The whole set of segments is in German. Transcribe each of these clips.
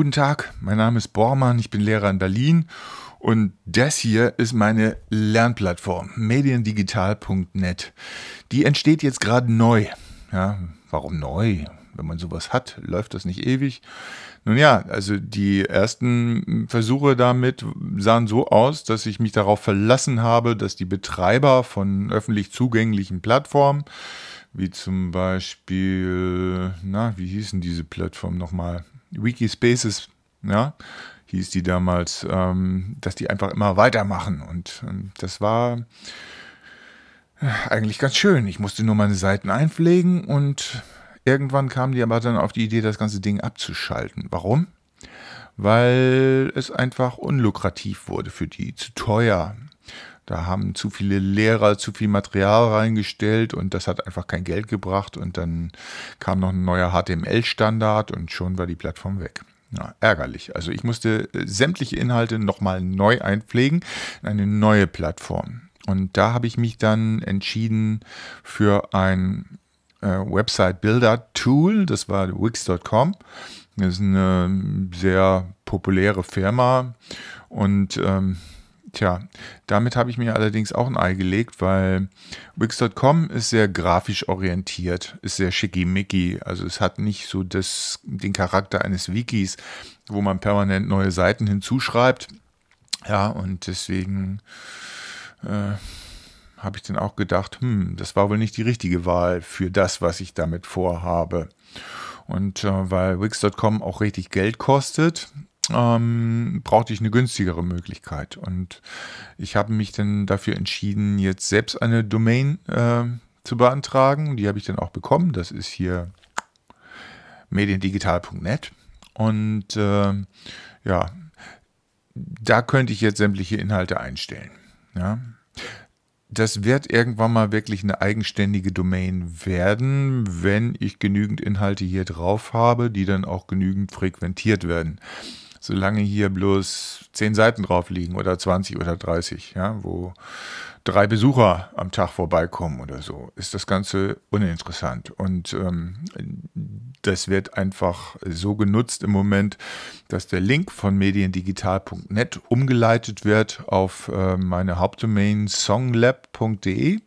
Guten Tag, mein Name ist Bormann, ich bin Lehrer in Berlin und das hier ist meine Lernplattform mediendigital.net. Die entsteht jetzt gerade neu. Ja, warum neu? Wenn man sowas hat, läuft das nicht ewig. Nun ja, also die ersten Versuche damit sahen so aus, dass ich mich darauf verlassen habe, dass die Betreiber von öffentlich zugänglichen Plattformen, wie zum Beispiel, na, wie hießen diese Plattformen nochmal? Wikispaces, ja, hieß die damals, ähm, dass die einfach immer weitermachen. Und, und ähm, das war äh, eigentlich ganz schön. Ich musste nur meine Seiten einpflegen und irgendwann kamen die aber dann auf die Idee, das ganze Ding abzuschalten. Warum? Weil es einfach unlukrativ wurde für die, zu teuer. Da haben zu viele Lehrer zu viel Material reingestellt und das hat einfach kein Geld gebracht. Und dann kam noch ein neuer HTML-Standard und schon war die Plattform weg. Ja, ärgerlich. Also ich musste äh, sämtliche Inhalte nochmal neu einpflegen in eine neue Plattform. Und da habe ich mich dann entschieden für ein äh, Website Builder Tool. Das war Wix.com. Das ist eine sehr populäre Firma und ähm, Tja, damit habe ich mir allerdings auch ein Ei gelegt, weil Wix.com ist sehr grafisch orientiert, ist sehr schickimicki. Also es hat nicht so das, den Charakter eines Wikis, wo man permanent neue Seiten hinzuschreibt. Ja, und deswegen äh, habe ich dann auch gedacht, hm, das war wohl nicht die richtige Wahl für das, was ich damit vorhabe. Und äh, weil Wix.com auch richtig Geld kostet, ähm, brauchte ich eine günstigere Möglichkeit. Und ich habe mich dann dafür entschieden, jetzt selbst eine Domain äh, zu beantragen. Die habe ich dann auch bekommen. Das ist hier mediendigital.net. Und äh, ja, da könnte ich jetzt sämtliche Inhalte einstellen. Ja. Das wird irgendwann mal wirklich eine eigenständige Domain werden, wenn ich genügend Inhalte hier drauf habe, die dann auch genügend frequentiert werden solange hier bloß zehn Seiten drauf liegen oder 20 oder 30, ja, wo drei Besucher am Tag vorbeikommen oder so, ist das Ganze uninteressant. Und ähm, das wird einfach so genutzt im Moment, dass der Link von mediendigital.net umgeleitet wird auf äh, meine Hauptdomain songlab.de.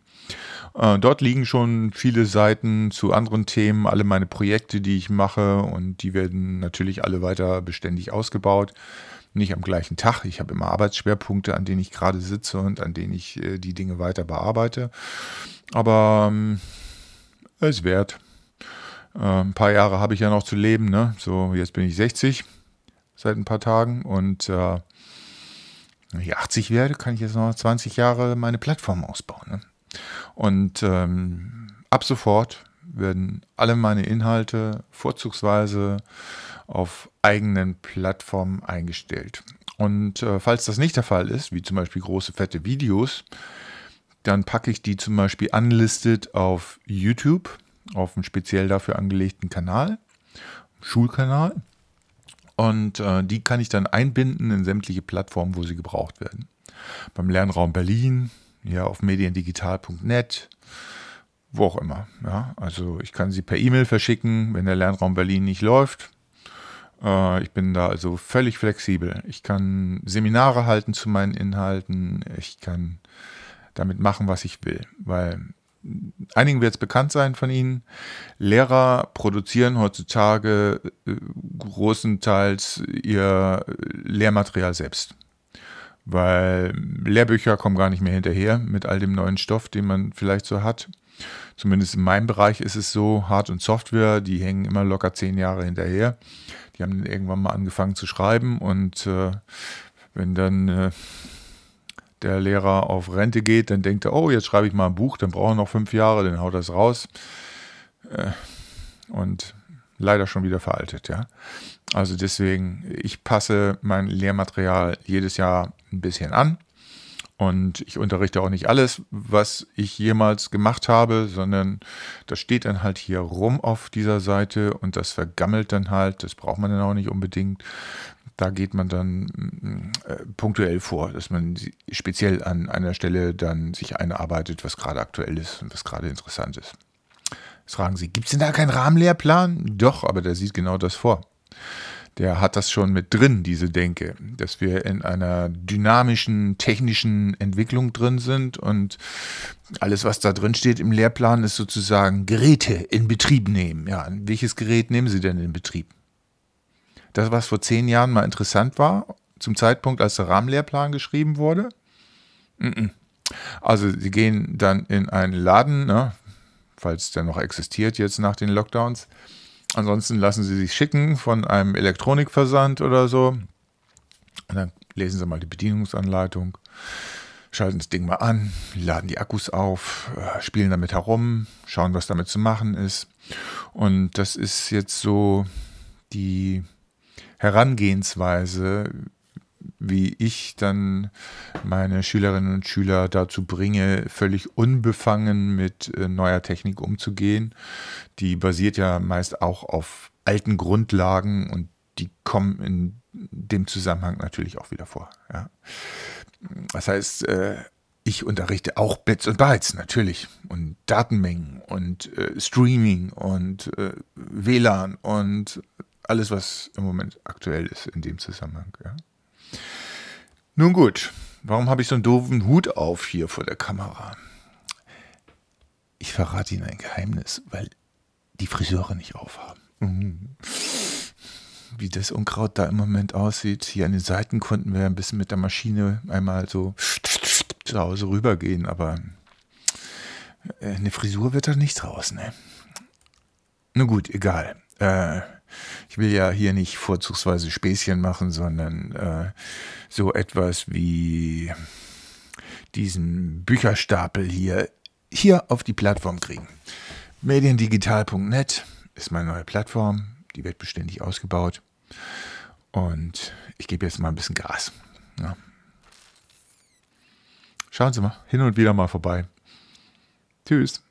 Äh, dort liegen schon viele Seiten zu anderen Themen, alle meine Projekte, die ich mache und die werden natürlich alle weiter beständig ausgebaut. Nicht am gleichen Tag. Ich habe immer Arbeitsschwerpunkte, an denen ich gerade sitze und an denen ich äh, die Dinge weiter bearbeite. Aber ähm, es wert. ein ähm, paar Jahre habe ich ja noch zu leben. Ne? So, jetzt bin ich 60 seit ein paar Tagen und äh, wenn ich 80 werde, kann ich jetzt noch 20 Jahre meine Plattform ausbauen. Ne? Und ähm, ab sofort werden alle meine Inhalte vorzugsweise auf eigenen Plattformen eingestellt. Und äh, falls das nicht der Fall ist, wie zum Beispiel große fette Videos, dann packe ich die zum Beispiel unlisted auf YouTube, auf einen speziell dafür angelegten Kanal, Schulkanal. Und äh, die kann ich dann einbinden in sämtliche Plattformen, wo sie gebraucht werden. Beim Lernraum Berlin, ja, auf mediendigital.net, wo auch immer. Ja. Also ich kann sie per E-Mail verschicken, wenn der Lernraum Berlin nicht läuft. Äh, ich bin da also völlig flexibel. Ich kann Seminare halten zu meinen Inhalten. Ich kann damit machen, was ich will, weil einigen wird es bekannt sein von Ihnen. Lehrer produzieren heutzutage äh, großenteils ihr Lehrmaterial selbst weil Lehrbücher kommen gar nicht mehr hinterher mit all dem neuen Stoff, den man vielleicht so hat. Zumindest in meinem Bereich ist es so, Hard- und Software, die hängen immer locker zehn Jahre hinterher. Die haben dann irgendwann mal angefangen zu schreiben und äh, wenn dann äh, der Lehrer auf Rente geht, dann denkt er, oh, jetzt schreibe ich mal ein Buch, dann braucht er noch fünf Jahre, dann haut er es raus. Äh, und leider schon wieder veraltet, ja. Also deswegen, ich passe mein Lehrmaterial jedes Jahr ein bisschen an. Und ich unterrichte auch nicht alles, was ich jemals gemacht habe, sondern das steht dann halt hier rum auf dieser Seite und das vergammelt dann halt. Das braucht man dann auch nicht unbedingt. Da geht man dann äh, punktuell vor, dass man speziell an einer Stelle dann sich einarbeitet, was gerade aktuell ist und was gerade interessant ist fragen Sie, gibt es denn da keinen Rahmenlehrplan? Doch, aber der sieht genau das vor. Der hat das schon mit drin, diese Denke, dass wir in einer dynamischen, technischen Entwicklung drin sind und alles, was da drin steht im Lehrplan, ist sozusagen Geräte in Betrieb nehmen. Ja, welches Gerät nehmen Sie denn in Betrieb? Das, was vor zehn Jahren mal interessant war, zum Zeitpunkt, als der Rahmenlehrplan geschrieben wurde? Also sie gehen dann in einen Laden, ne? falls der noch existiert jetzt nach den Lockdowns. Ansonsten lassen Sie sich schicken von einem Elektronikversand oder so. Und dann lesen Sie mal die Bedienungsanleitung, schalten das Ding mal an, laden die Akkus auf, äh, spielen damit herum, schauen, was damit zu machen ist. Und das ist jetzt so die Herangehensweise, wie ich dann meine Schülerinnen und Schüler dazu bringe, völlig unbefangen mit äh, neuer Technik umzugehen. Die basiert ja meist auch auf alten Grundlagen und die kommen in dem Zusammenhang natürlich auch wieder vor. Ja. Das heißt, äh, ich unterrichte auch Bits und Bytes natürlich und Datenmengen und äh, Streaming und WLAN und alles, was im Moment aktuell ist in dem Zusammenhang. Ja. Nun gut, warum habe ich so einen doofen Hut auf hier vor der Kamera? Ich verrate Ihnen ein Geheimnis, weil die Friseure nicht aufhaben. Mhm. Wie das Unkraut da im Moment aussieht. Hier an den Seiten konnten wir ein bisschen mit der Maschine einmal so zu Hause rübergehen, aber äh, eine Frisur wird da nicht draus, ne? Nun gut, egal. Äh, ich will ja hier nicht vorzugsweise Späßchen machen, sondern äh, so etwas wie diesen Bücherstapel hier, hier auf die Plattform kriegen. Mediendigital.net ist meine neue Plattform. Die wird beständig ausgebaut. Und ich gebe jetzt mal ein bisschen Gas. Ja. Schauen Sie mal hin und wieder mal vorbei. Tschüss.